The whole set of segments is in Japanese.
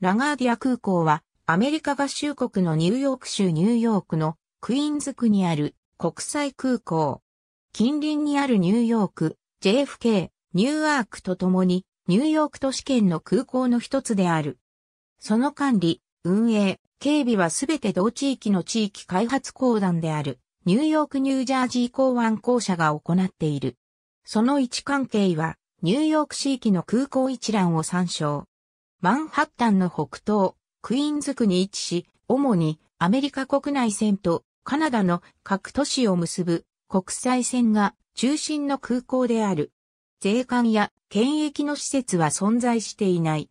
ラガーディア空港は、アメリカ合衆国のニューヨーク州ニューヨークのクイーンズ区にある国際空港。近隣にあるニューヨーク、JFK、ニューアークとともに、ニューヨーク都市圏の空港の一つである。その管理、運営、警備はすべて同地域の地域開発公団である、ニューヨークニュージャージー港湾公社が行っている。その位置関係は、ニューヨーク市域の空港一覧を参照。マンハッタンの北東、クイーンズ区に位置し、主にアメリカ国内線とカナダの各都市を結ぶ国際線が中心の空港である。税関や検疫の施設は存在していない。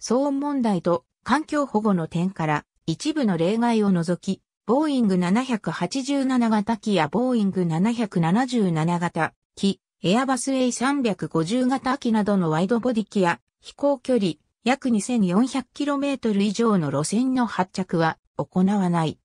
騒音問題と環境保護の点から一部の例外を除き、ボーイング787型機やボーイング777型機、エアバス A350 型機などのワイドボディ機や飛行距離、約 2400km 以上の路線の発着は行わない。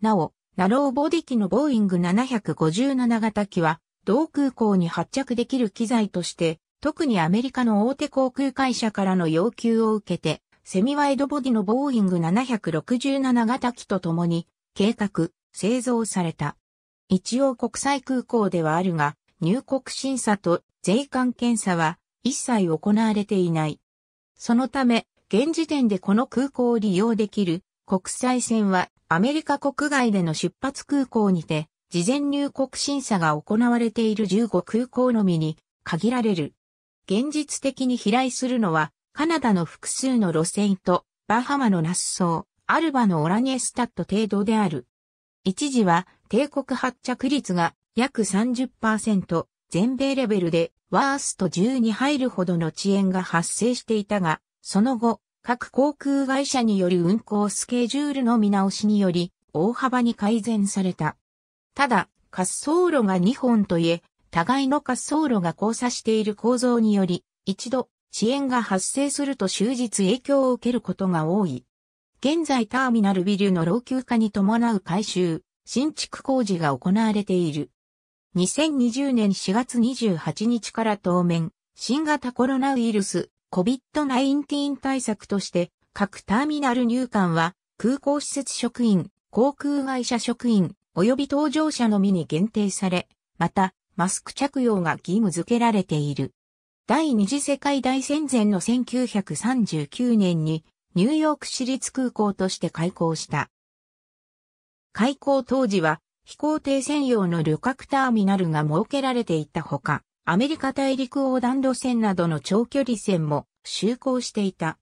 なお、ナローボディ機のボーイング757型機は、同空港に発着できる機材として、特にアメリカの大手航空会社からの要求を受けて、セミワイドボディのボーイング767型機と共に、計画、製造された。一応国際空港ではあるが、入国審査と税関検査は一切行われていない。そのため、現時点でこの空港を利用できる国際線はアメリカ国外での出発空港にて事前入国審査が行われている15空港のみに限られる。現実的に飛来するのはカナダの複数の路線とバハマのナッソー、アルバのオラニエスタット程度である。一時は帝国発着率が約30%、全米レベルでワースト10に入るほどの遅延が発生していたが、その後、各航空会社による運航スケジュールの見直しにより、大幅に改善された。ただ、滑走路が2本といえ、互いの滑走路が交差している構造により、一度遅延が発生すると終日影響を受けることが多い。現在ターミナルビルの老朽化に伴う改修、新築工事が行われている。2020年4月28日から当面、新型コロナウイルス COVID-19 対策として、各ターミナル入管は、空港施設職員、航空会社職員、及び搭乗者のみに限定され、また、マスク着用が義務付けられている。第二次世界大戦前の1939年に、ニューヨーク市立空港として開港した。開港当時は、飛行艇専用の旅客ターミナルが設けられていたほか、アメリカ大陸横断路線などの長距離線も就航していた。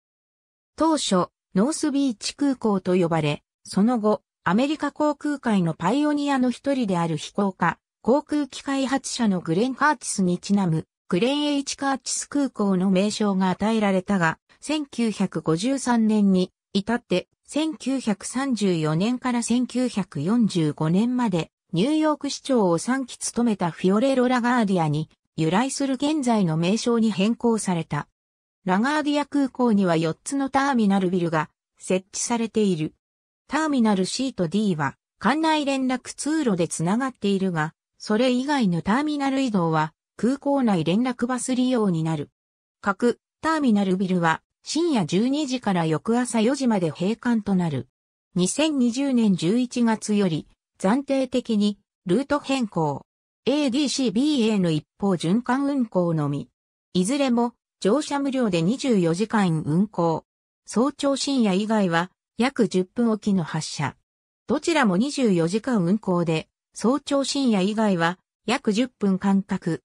当初、ノースビーチ空港と呼ばれ、その後、アメリカ航空界のパイオニアの一人である飛行家、航空機開発者のグレン・カーチスにちなむ、グレン・エイチ・カーチス空港の名称が与えられたが、1953年に至って1934年から1945年までニューヨーク市長を3期務めたフィオレロ・ラガーディアに由来する現在の名称に変更された。ラガーディア空港には4つのターミナルビルが設置されている。ターミナル C と D は館内連絡通路でつながっているが、それ以外のターミナル移動は空港内連絡バス利用になる。各ターミナルビルは深夜12時から翌朝4時まで閉館となる。2020年11月より暫定的にルート変更。ADCBA の一方循環運行のみ。いずれも乗車無料で24時間運行。早朝深夜以外は約10分おきの発車。どちらも24時間運行で、早朝深夜以外は約10分間隔。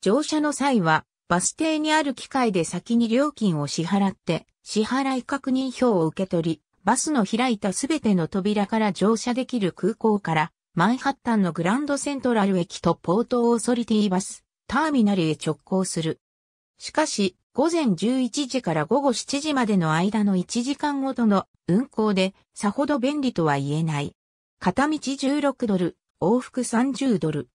乗車の際はバス停にある機械で先に料金を支払って、支払い確認票を受け取り、バスの開いたすべての扉から乗車できる空港から、マンハッタンのグランドセントラル駅とポートオーソリティバス、ターミナルへ直行する。しかし、午前11時から午後7時までの間の1時間ごとの運行で、さほど便利とは言えない。片道16ドル、往復30ドル。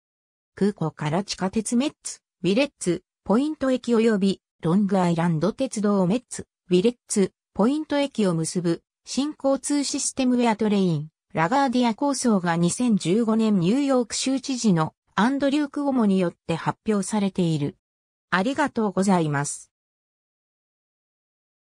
空港から地下鉄メッツ、ウィレッツ、ポイント駅及びロングアイランド鉄道メッツ、ウィレッツ、ポイント駅を結ぶ新交通システムウェアトレイン、ラガーディア構想が2015年ニューヨーク州知事のアンドリューク・オモによって発表されている。ありがとうございます。